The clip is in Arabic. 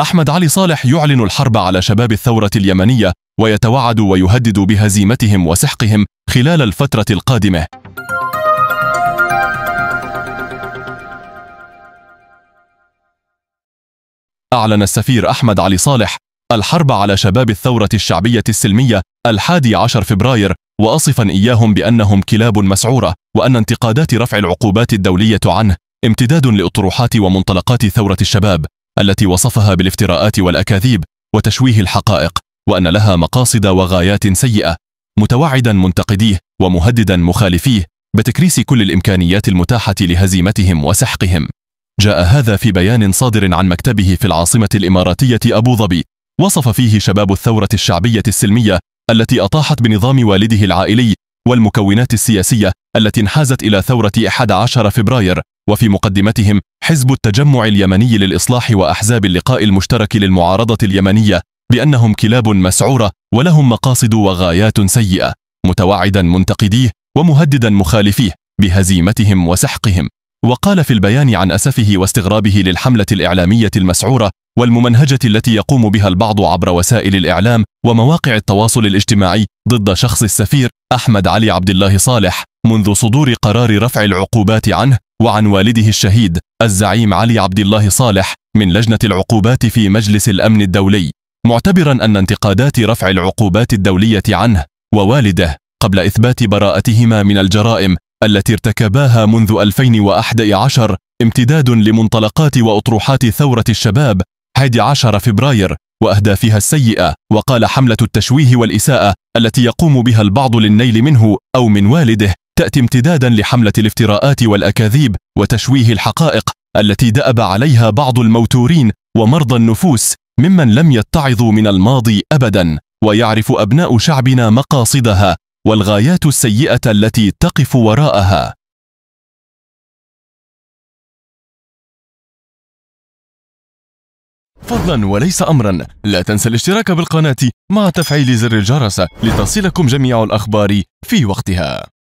أحمد علي صالح يعلن الحرب على شباب الثورة اليمنية ويتوعد ويهدد بهزيمتهم وسحقهم خلال الفترة القادمة أعلن السفير أحمد علي صالح الحرب على شباب الثورة الشعبية السلمية الحادي عشر فبراير وأصفا إياهم بأنهم كلاب مسعورة وأن انتقادات رفع العقوبات الدولية عنه امتداد لأطروحات ومنطلقات ثورة الشباب التي وصفها بالافتراءات والأكاذيب وتشويه الحقائق وأن لها مقاصد وغايات سيئة متوعدا منتقديه ومهددا مخالفيه بتكريس كل الإمكانيات المتاحة لهزيمتهم وسحقهم جاء هذا في بيان صادر عن مكتبه في العاصمة الإماراتية أبو ظبي وصف فيه شباب الثورة الشعبية السلمية التي أطاحت بنظام والده العائلي والمكونات السياسية التي انحازت إلى ثورة 11 فبراير وفي مقدمتهم حزب التجمع اليمني للإصلاح وأحزاب اللقاء المشترك للمعارضة اليمنية بأنهم كلاب مسعورة ولهم مقاصد وغايات سيئة متوعدا منتقديه ومهددا مخالفيه بهزيمتهم وسحقهم وقال في البيان عن أسفه واستغرابه للحملة الإعلامية المسعورة والممنهجة التي يقوم بها البعض عبر وسائل الإعلام ومواقع التواصل الاجتماعي ضد شخص السفير أحمد علي عبد الله صالح منذ صدور قرار رفع العقوبات عنه وعن والده الشهيد الزعيم علي عبد الله صالح من لجنة العقوبات في مجلس الأمن الدولي معتبرا أن انتقادات رفع العقوبات الدولية عنه ووالده قبل إثبات براءتهما من الجرائم التي ارتكباها منذ 2011 امتداد لمنطلقات وأطروحات ثورة الشباب 11 فبراير وأهدافها السيئة وقال حملة التشويه والإساءة التي يقوم بها البعض للنيل منه أو من والده تأتي امتدادا لحملة الافتراءات والأكاذيب وتشويه الحقائق التي دأب عليها بعض الموتورين ومرضى النفوس ممن لم يتعظوا من الماضي أبدا ويعرف أبناء شعبنا مقاصدها والغايات السيئة التي تقف وراءها فضلا وليس امرا لا تنسى الاشتراك بالقناة مع تفعيل زر الجرس لتصلكم جميع الاخبار في وقتها